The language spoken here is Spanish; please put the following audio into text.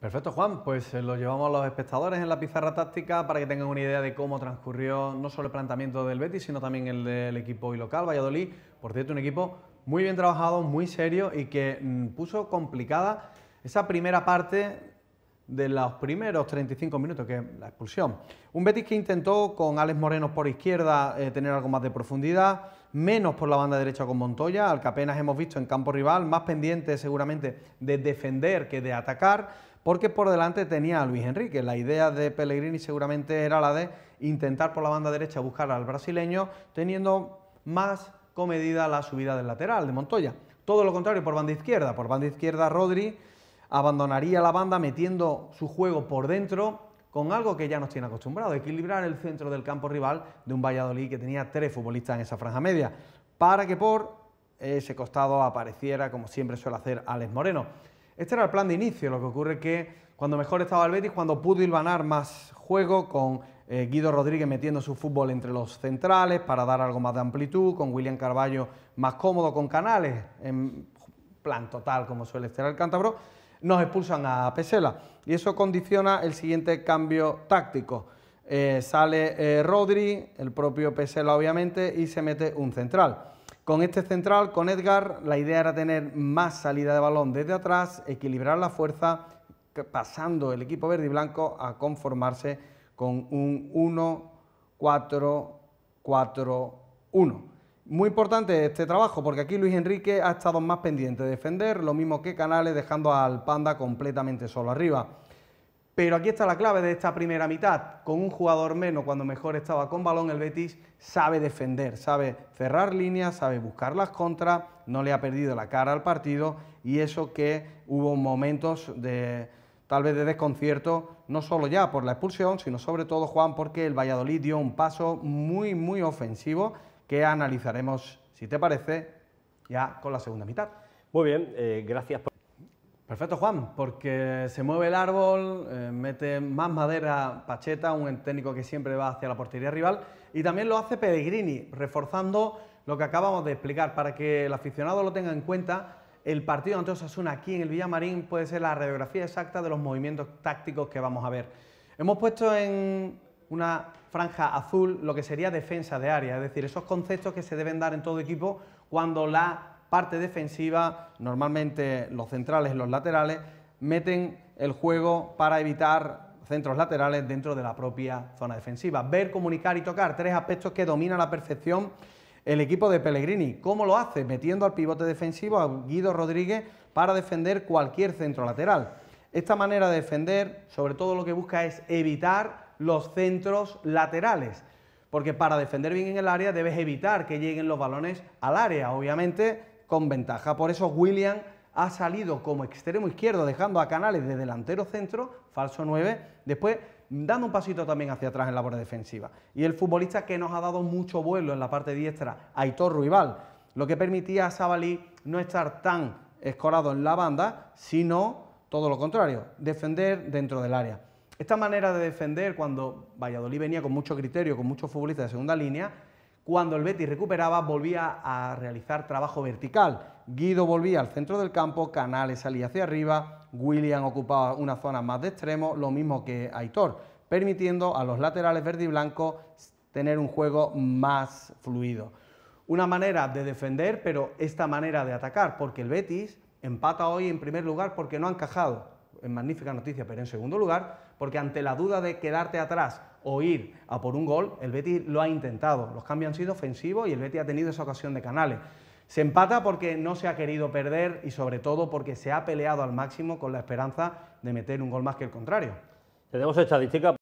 Perfecto, Juan. Pues eh, lo llevamos a los espectadores en la pizarra táctica para que tengan una idea de cómo transcurrió no solo el planteamiento del Betis, sino también el del equipo y local, Valladolid. Por cierto, un equipo muy bien trabajado, muy serio y que mm, puso complicada esa primera parte de los primeros 35 minutos, que es la expulsión. Un Betis que intentó con Alex Moreno por izquierda eh, tener algo más de profundidad, menos por la banda derecha con Montoya, al que apenas hemos visto en campo rival, más pendiente seguramente de defender que de atacar porque por delante tenía a Luis Enrique. La idea de Pellegrini seguramente era la de intentar por la banda derecha buscar al brasileño, teniendo más comedida la subida del lateral de Montoya. Todo lo contrario por banda izquierda. Por banda izquierda Rodri abandonaría la banda metiendo su juego por dentro con algo que ya nos tiene acostumbrado, equilibrar el centro del campo rival de un Valladolid que tenía tres futbolistas en esa franja media, para que por ese costado apareciera, como siempre suele hacer Alex Moreno. Este era el plan de inicio, lo que ocurre que cuando mejor estaba el Betis, cuando pudo hilvanar más juego con eh, Guido Rodríguez metiendo su fútbol entre los centrales para dar algo más de amplitud, con William Carballo más cómodo con Canales, en plan total como suele estar el cántabro, nos expulsan a Pesela y eso condiciona el siguiente cambio táctico. Eh, sale eh, Rodri, el propio Pesela obviamente, y se mete un central. Con este central, con Edgar, la idea era tener más salida de balón desde atrás, equilibrar la fuerza, pasando el equipo verde y blanco a conformarse con un 1-4-4-1. Muy importante este trabajo porque aquí Luis Enrique ha estado más pendiente de defender, lo mismo que Canales dejando al Panda completamente solo arriba. Pero aquí está la clave de esta primera mitad. Con un jugador menos, cuando mejor estaba con balón, el Betis sabe defender, sabe cerrar líneas, sabe buscar las contras, no le ha perdido la cara al partido y eso que hubo momentos de tal vez de desconcierto, no solo ya por la expulsión, sino sobre todo, Juan, porque el Valladolid dio un paso muy, muy ofensivo que analizaremos, si te parece, ya con la segunda mitad. Muy bien, eh, gracias por... Perfecto, Juan, porque se mueve el árbol, eh, mete más madera Pacheta, un técnico que siempre va hacia la portería rival, y también lo hace Pellegrini, reforzando lo que acabamos de explicar. Para que el aficionado lo tenga en cuenta, el partido ante Osasuna aquí en el Villamarín puede ser la radiografía exacta de los movimientos tácticos que vamos a ver. Hemos puesto en una franja azul lo que sería defensa de área, es decir, esos conceptos que se deben dar en todo equipo cuando la parte defensiva, normalmente los centrales, los laterales, meten el juego para evitar centros laterales dentro de la propia zona defensiva. Ver, comunicar y tocar, tres aspectos que domina la perfección el equipo de Pellegrini. ¿Cómo lo hace? Metiendo al pivote defensivo, a Guido Rodríguez, para defender cualquier centro lateral. Esta manera de defender, sobre todo lo que busca es evitar los centros laterales, porque para defender bien en el área debes evitar que lleguen los balones al área. Obviamente, con ventaja. Por eso William ha salido como extremo izquierdo, dejando a Canales de delantero centro, falso 9, después dando un pasito también hacia atrás en la bola defensiva. Y el futbolista que nos ha dado mucho vuelo en la parte diestra, Aitor Ruibal, lo que permitía a Sabalí no estar tan escorado en la banda, sino todo lo contrario, defender dentro del área. Esta manera de defender, cuando Valladolid venía con mucho criterio, con muchos futbolistas de segunda línea, cuando el Betis recuperaba, volvía a realizar trabajo vertical. Guido volvía al centro del campo, Canales salía hacia arriba, William ocupaba una zona más de extremo, lo mismo que Aitor, permitiendo a los laterales verde y blanco tener un juego más fluido. Una manera de defender, pero esta manera de atacar, porque el Betis empata hoy en primer lugar porque no ha encajado, en magnífica noticia, pero en segundo lugar porque ante la duda de quedarte atrás o ir a por un gol, el Betis lo ha intentado. Los cambios han sido ofensivos y el Betis ha tenido esa ocasión de canales. Se empata porque no se ha querido perder y sobre todo porque se ha peleado al máximo con la esperanza de meter un gol más que el contrario. Tenemos estadística.